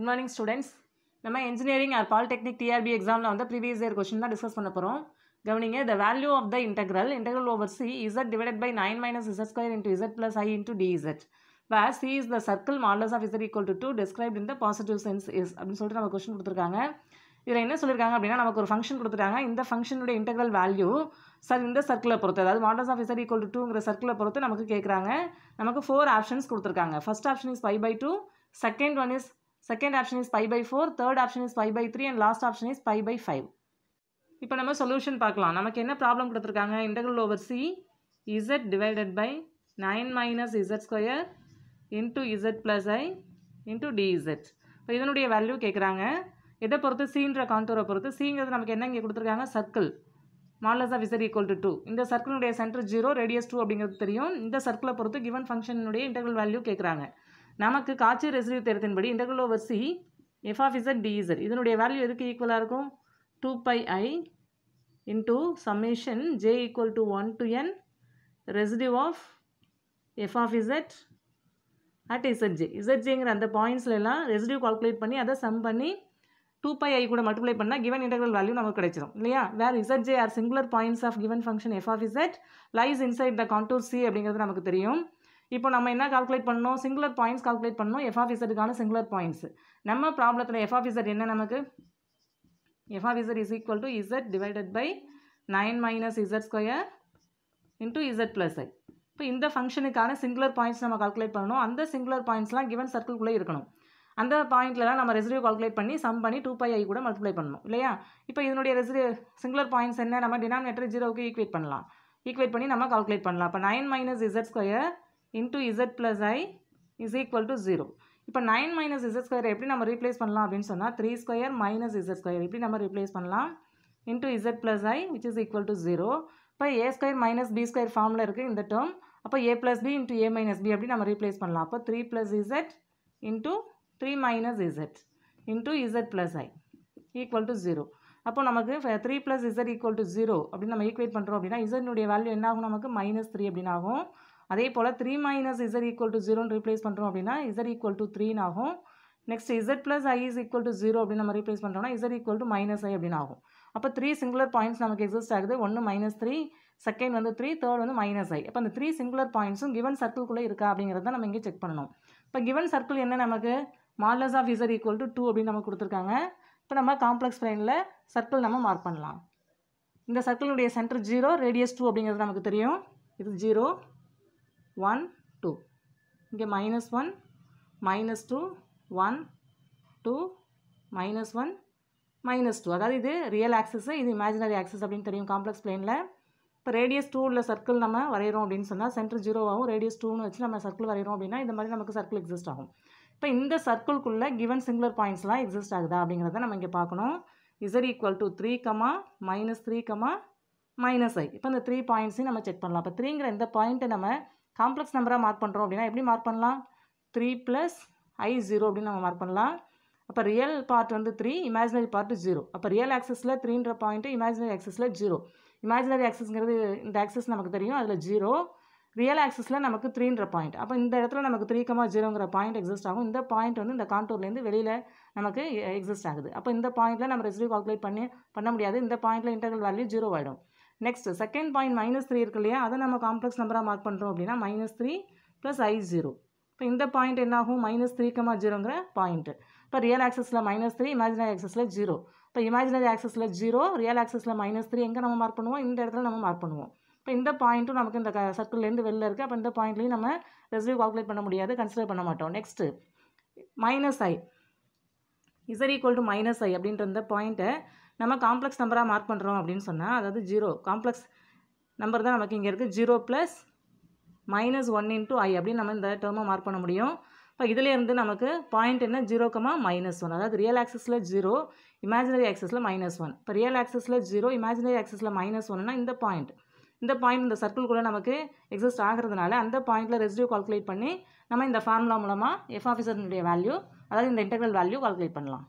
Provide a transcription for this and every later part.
Good morning students நம்ம engineering or polytechnic TRB எக்ஸாமில் வந்து ப்ரீவியஸ் இயர் கொஸ்டின் தான் டிஸ்கஸ் பண்ண போகிறோம் கவனிங்க the value of the integral integral over C z divide by nine minus z square into z plus i d z where C is the circle modulus of z equal to two describe in the positive sense is அப்படின்னு சொல்லிட்டு நம்ம question கொடுத்துருக்காங்க இதில் என்ன சொல்லியிருக்காங்க அப்படின்னா நமக்கு ஒரு ஃபங்க்ஷன் கொடுத்துருக்காங்க இந்த ஃபங்க்ஷனுடைய இன்டெகிரல் வேல்யூ சார் இந்த சர்க்கிளை பொறுத்து அதாவது modulus of z equal to டூங்கிற சர்க்கிளை பொறுத்து நமக்கு கேட்குறாங்க நமக்கு ஃபோர் ஆப்ஷன்ஸ் கொடுத்துருக்காங்க first option is five by two second one is second option is five by four third option is five by three and last option is five by five இப்போ நம்ம solution பார்க்கலாம் நமக்கு என்ன problem கொடுத்துருக்காங்க integral over C z divided by nine minus z square into z plus i into Z இப்போ இதனுடைய value கேட்குறாங்க எதை பொறுத்து சீன்ற கான்டூரை பொறுத்து சீங்கிறது நமக்கு என்ன இங்கே கொடுத்துருக்காங்க circle modulus of z equal to two இந்த சர்க்கிளுடைய சென்டர் ஜீரோ ரேடியஸ் டூ அப்படிங்கிறது தெரியும் இந்த சர்க்கிளை பொறுத்து கிவன் ஃபங்க்ஷனுடைய இன்டர்வல் வேல்யூ கேட்குறாங்க நமக்கு காட்சி ரெசிடியூ தேர்த்தின்படி integral over C f of z d z இதனுடைய வேல்யூ எதுக்கு ஈக்குவலாக இருக்கும் two by i into summation j equal to one to n residue of f of z at z ஜேங்கிற அந்த பாயிண்ட்ஸில் எல்லாம் ரெசிடியூ கால்குலேட் பண்ணி அதை சம் பண்ணி டூ பை ஐ கூட மல்டிப்ளை பண்ணால் கிவன் இன்டகிரல் வேல்யூ நமக்கு கிடைச்சிடும் இல்லையா where z j are singular points of given function f of z lies inside the contour C அப்படிங்கிறது நமக்கு தெரியும் இப்போ நம்ம என்ன கால்குலேட் பண்ணணும் சிங்குலர் பாயிண்ட்ஸ் கால்குலேட் பண்ணணும் எஃப்ஆஃபிசருக்கான சிங்குலர் பாயிண்ட்ஸ் நம்ம ப்ராப்ளத்தில் எஃப்ஆஃபிசர் என்ன நமக்கு f of z is equal to z divided by nine minus z square into z plus i இப்போ இந்த ஃபங்க்ஷனுக்கான சிங்குலர் பாயிண்ட்ஸ் நம்ம கால்குலேட் பண்ணணும் அந்த சிங்குலர் பாயிண்ட்ஸ்லாம் கிவன் சர்க்கிள்குள்ளே இருக்கணும் அந்த பாயிண்ட்லலாம் நம்ம ரெசிடியூ கால்குலேட் பண்ணி சம் பண்ணி டூ பை ஐ கூட மல்டிப்ளை பண்ணணும் இல்லையா இப்போ இதனுடைய ரெசிடியூ சிங்குலர் பாயிண்ட்ஸ் என்ன நம்ம டினாமினேட்டர் ஜீரோவுக்கு ஈக்குவேட் பண்ணலாம் ஈக்குவேட் பண்ணி நம்ம கால்குலேட் பண்ணலாம் இப்போ nine minus z square into z plus i is equal to zero இப்போ நைன் மைனஸ் இசட் ஸ்கொயர் எப்படி நம்ம ரீப்ளேஸ் பண்ணலாம் அப்படின்னு சொன்னால் three square minus z square எப்படி நம்ம ரீப்ளேஸ் பண்ணலாம் into z plus i which is equal to zero இப்போ a square minus b square ஃபார்மில் இருக்குது இந்த டேர்ம் அப்போ a plus b into a minus b அப்படி நம்ம ரீப்ளேஸ் பண்ணலாம் அப்போ three plus Z into three minus z into z plus i equal to zero அப்போ நமக்கு three plus z equal to zero அப்படின்னு நம்ம ஈக்குவேட் பண்ணுறோம் அப்படின்னா இசட்னுடைய வேல்யூ என்ன ஆகும் நமக்கு மைனஸ் த்ரீ அப்படின்னு ஆகும் அதே போல் three minus z equal to ஜீரோன்னு ரீப்ளேஸ் பண்ணுறோம் அப்படின்னா இசட் ஈக்குவல் டு த்ரீன்னு ஆகும் next z plus i is equal to zero அப்படின்னு நம்ம ரீப்ளேஸ் பண்ணுறோம்னா z equal to minus i அப்படின்னு ஆகும் அப்போ த்ரீ சிங்குலர் பாயிண்ட்ஸ் நமக்கு எக்ஸிஸ்ட் ஆகுது ஒன்று மைனஸ் த்ரீ செகண்ட் வந்து த்ரீ தேர்ட் வந்து மைனஸ் ஐ அப்போ அந்த த்ரீ சிங்குலர் பாயிண்ட்ஸும் கிவன் சர்க்கிள்குள்ளே இருக்கா அப்படிங்கிறத நம்ம இங்கே செக் பண்ணணும் இப்போ கிவன் சர்க்கிள் என்ன நமக்கு modulus of z equal to two அப்படின்னு நமக்கு கொடுத்துருக்காங்க இப்போ நம்ம காம்ப்ளெக்ஸ் ப்ளைனில் சர்க்கிள் நம்ம மார்க் பண்ணலாம் இந்த சர்க்கிளுடைய சென்டர் ஜீரோ ரேடியஸ் டூ அப்படிங்கிறது நமக்கு தெரியும் இது ஜீரோ ஒன் டூ இங்கே minus one minus two one two minus one minus two அதாவது இது ரியல் ஆக்சஸ்ஸு இது இமேஜினரி ஆக்சஸ் அப்படின்னு தெரியும் காம்ப்ளெக்ஸ் பிளேனில் இப்போ ரேடியஸ் டூ உள்ள சர்க்கிள் நம்ம வரைகிறோம் அப்படின்னு சொன்னால் சென்டர் ஜீரோவாகவும் ரேடியஸ் டூன்னு வச்சு நம்ம சர்க்கிள் வரைகிறோம் அப்படின்னா இந்த மாதிரி நமக்கு சர்க்கிள் எக்ஸிஸ்ட் ஆகும் இப்போ இந்த சர்க்கிள்குள்ளே கிவன் சிங்குலர் பாயிண்ட்ஸ்லாம் எக்ஸிஸ்ட் ஆகுதா அப்படிங்கிறத நம்ம இங்கே பார்க்கணும் z equal to three comma minus three comma minus i இப்போ இந்த த்ரீ பாயிண்ட்ஸையும் நம்ம செக் பண்ணலாம் இப்போ த்ரீங்கிற இந்த பாயிண்ட்டை நம்ம காம்ப்ளெக்ஸ் நம்பராக மார்க் பண்ணுறோம் அப்படின்னா எப்படி மார்க் பண்ணலாம் த்ரீ ப்ளஸ் ஐ ஜீரோ அப்படின்னு நம்ம மார்க் பண்ணலாம் அப்போ ரியல் பார்ட் வந்து த்ரீ இமேஜினரி பார்ட் ஜீரோ அப்போ ரியல் ஆக்சஸில் த்ரீன்ற பாயிண்ட்டு இமேஜினரி ஆக்சஸில் ஜீரோ இமேஜினரி ஆக்சஸ்ங்கிறது இந்த ஆக்சஸ் நமக்கு தெரியும் அதில் ஜீரோ ரியல் ஆக்சஸில் நமக்கு த்ரீன்ற பாயிண்ட் அப்போ இந்த இடத்துல நமக்கு த்ரீ கமா ஜீரோங்கிற பாயிண்ட் எக்ஸிஸ்ட் ஆகும் இந்த பாயிண்ட் வந்து இந்த காண்டூர்லேருந்து வெளியில் நமக்கு எக்ஸிஸ்ட் ஆகுது அப்போ இந்த பாயிண்ட்டில் நம்ம ரெசிவ் கால்குலேட் பண்ணி பண்ண முடியாது இந்த பாயிண்ட்டில் இன்டர்வல் வேல்யூ ஜீரோ ஆகிடும் next second point minus three இருக்கு இல்லையா அதை நம்ம காம்ப்ளெக்ஸ் நம்பராக மார்க் பண்ணுறோம் அப்படின்னா minus three plus i zero இப்போ இந்த பாயிண்ட் என்ன ஆகும் மைனஸ் த்ரீ கமா ஜீரோங்கிற பாயிண்ட்டு இப்போ ரியல் ஆக்சஸில் மைனஸ் த்ரீ இமேஜினரி ஆக்சஸில் ஜீரோ இப்போ இமேஜினரி ஆக்சஸில் ஜீரோ ரியல் ஆக்சஸில் மைனஸ் த்ரீ எங்கே நம்ம மார்க் பண்ணுவோம் இந்த இடத்துல நம்ம மார்க் பண்ணுவோம் இப்போ இந்த பாயிண்ட்டும் நமக்கு இந்த க சர்க்கிள்லேருந்து வெளில இருக்குது அப்போ இந்த பாயிண்ட்லேயும் நம்ம ரெசிவ் கால்குலேட் பண்ண முடியாது கன்சிடர் பண்ண மாட்டோம் next minus i z equal to minus i அப்படின்ற இந்த பாயிண்ட்டை நம்ம காம்ப்ளெக்ஸ் நம்பராக மார்க் பண்ணுறோம் அப்படின்னு சொன்னால் அதாவது ஜீரோ காம்ப்ளெக்ஸ் நம்பர் தான் நமக்கு இங்கே இருக்குது zero plus minus one into i அப்படின்னு நம்ம இந்த டேர்மை மார்க் பண்ண முடியும் இப்போ இதிலேருந்து நமக்கு பாயிண்ட் என்ன ஜீரோ கமா மைனஸ் ஒன் அதாவது ரியல் ஆக்சஸில் ஜீரோ இமேஜினரி ஆக்சஸில் மைனஸ் ஒன் இப்போ ரியல் ஆக்சஸில் ஜீரோ இமேஜினரி ஆக்சஸில் மைனஸ் ஒன்னா இந்த பாயிண்ட் இந்த பாயிண்ட் இந்த சர்க்கிள்குள்ளே நமக்கு எக்ஸிஸ்ட் ஆகிறதுனால அந்த பாயிண்ட்டில் ரெசிடியூ கால்குலேட் பண்ணி நம்ம இந்த ஃபார்முலா மூலமாக எஃப் ஆஃபீஸர்னுடைய வேல்யூ அதாவது இந்த இன்டெக்ரல் வேல்யூ கால்குலேட் பண்ணலாம்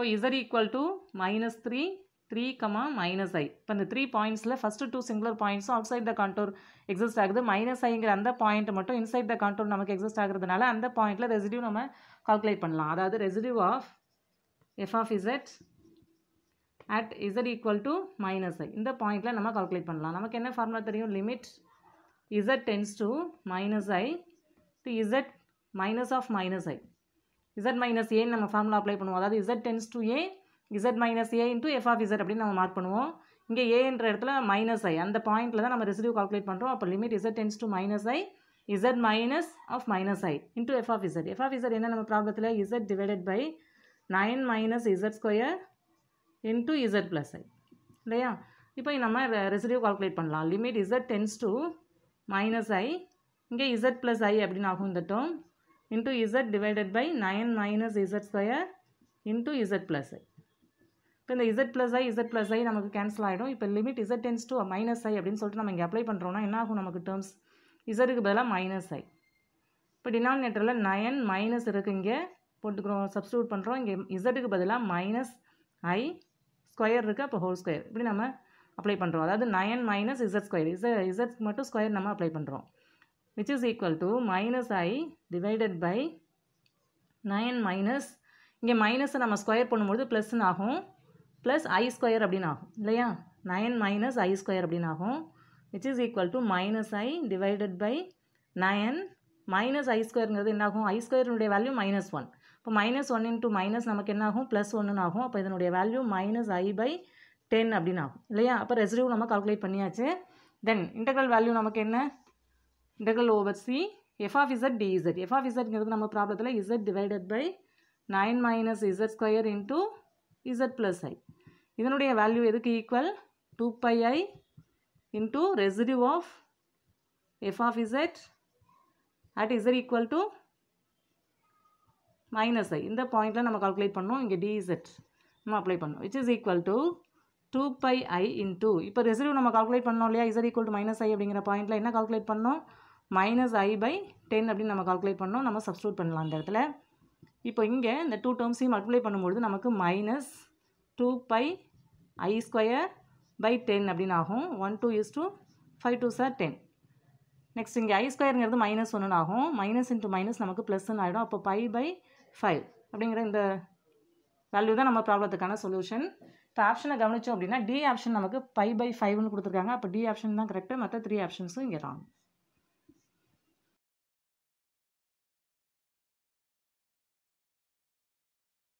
இப்போ z equal to minus three three comma minus i இப்போ இந்த த்ரீ பாயிண்ட்ஸில் ஃபஸ்ட்டு டூ சிங்குலர் பாயிண்ட்ஸும் outside the contour exist ஆகுது மைனஸ் ஐங்கிற அந்த பாயிண்ட் மட்டும் இன்சைட் த கான்டோர் நமக்கு எக்ஸிஸ்ட் ஆகிறதுனால அந்த பாயிண்ட்டில் ரெசிடியூ நம்ம கால்குலேட் பண்ணலாம் அதாவது residue of f of z at z equal to minus i இந்த பாயிண்ட்டில் நம்ம கால்குலேட் பண்ணலாம் நமக்கு என்ன ஃபார்முலா தெரியும் limit z tends to minus I to z minus of minus i z minus ஏன்னு நம்ம ஃபார்முலா அப்ளை பண்ணுவோம் அதாவது z tends to a z minus a into f of z அப்படின்னு நம்ம மார்க் பண்ணுவோம் இங்கே ஏன்ற இடத்துல மைனஸ் ஐ அந்த பாயிண்ட்டில் தான் நம்ம ரெசிடியூ கால்குலேட் பண்ணுறோம் அப்போ limit z tends to minus i z minus of minus i into f of z f of z என்ன நம்ம ப்ராப்ளத்தில் z divided by nine minus z square into z plus i இல்லையா இப்போ நம்ம residue calculate பண்ணலாம் limit z tends to minus i இங்கே z plus i அப்படின்னு ஆகும் இந்த term into z divided by 9 minus z square into z plus i. இப்போ இந்த z plus i, z plus i நமக்கு கேன்சல் ஆகிடும் இப்போ limit z tends to minus i அப்படின்னு சொல்லிட்டு நம்ம இங்கே அப்ளை பண்ணுறோம்னா என்ன ஆகும் நமக்கு டேர்ம்ஸ் இசருக்கு பதிலாக மைனஸ் ஐ இப்போ டினாமினேட்டரில் நயன் மைனஸ் இருக்குது இங்கே போட்டுக்கிறோம் சப்ஸ்டியூட் பண்ணுறோம் இங்கே இசட்டுக்கு பதிலாக மைனஸ் ஐ ஸ்கொயர் இருக்குது அப்போ ஹோல் ஸ்கொயர் இப்படி நம்ம அப்ளை பண்ணுறோம் அதாவது nine minus z square z மட்டும் ஸ்கொயர் நம்ம அப்ளை பண்ணுறோம் which is equal to minus i divided by 9 minus இங்கே மைனஸை நம்ம ஸ்கொயர் பண்ணும்போது plus ஆகும் ப்ளஸ் i ஸ்கொயர் அப்படின்னு ஆகும் இல்லையா நைன் மைனஸ் ஐ ஸ்கொயர் அப்படின்னு ஆகும் is is equal minus minus i divided by nine minus square ஸ்கொயருங்கிறது என்னாகும் ஐ ஸ்கொயருடைய வேல்யூ மைனஸ் ஒன் இப்போ மைனஸ் ஒன் into மைனஸ் நமக்கு என்ன ஆகும் ப்ளஸ் ஒன்றுன்னு ஆகும் அப்போ இதனுடைய value minus i by ten அப்படின்னு ஆகும் இல்லையா அப்போ residue நம்ம கால்குலேட் பண்ணியாச்சு தென் integral வேல்யூ நமக்கு என்ன integral over C f of z dz f of நம்ம ப்ராப்ளத்தில் z divided by 9 minus z square into z plus i இதனுடைய வேல்யூ எதுக்கு equal 2 pi i into residue of f of z at z equal to minus i இந்த பாயிண்டில் நம்ம calculate பண்ணோம் இங்கே dz நம்ம அப்ளை பண்ணோம் which is equal to two by i into இப்போ ரெசிடியூ நம்ம கால்குலேட் பண்ணோம் இல்லையா z equal to minus i அப்படிங்கிற பாயிண்ட்டில் என்ன கால்குலேட் பண்ணோம் மைனஸ் ஐ பை டென் அப்படின்னு நம்ம கால்குலேட் பண்ணோம் நம்ம சப்ஸ்டியூட் பண்ணலாம் அந்த இடத்துல இப்போ இங்கே இந்த டூ டேர்ம்ஸையும் மல்டிப்ளை பண்ணும்பொழுது நமக்கு minus two by i square by ten அப்படின்னு ஆகும் one two is two five two are ten next இங்கே ஐ ஸ்கொயருங்கிறது மைனஸ் ஒன்று ஆகும் மைனஸ் இன்ட்டு மைனஸ் நமக்கு ப்ளஸ்ன்னு ஆகிடும் அப்போ பை பை ஃபைவ் அப்படிங்கிற இந்த வேல்யூ தான் நம்ம ப்ராப்ளத்துக்கான சொல்யூஷன் இப்போ ஆப்ஷனை கவனித்தோம் அப்படின்னா டி ஆப்ஷன் நமக்கு பை பை ஃபைவ்னு கொடுத்துருக்காங்க அப்போ டி ஆப்ஷன் தான் கரெக்டு மற்ற த்ரீ ஆப்ஷன்ஸும் இங்கே ராங்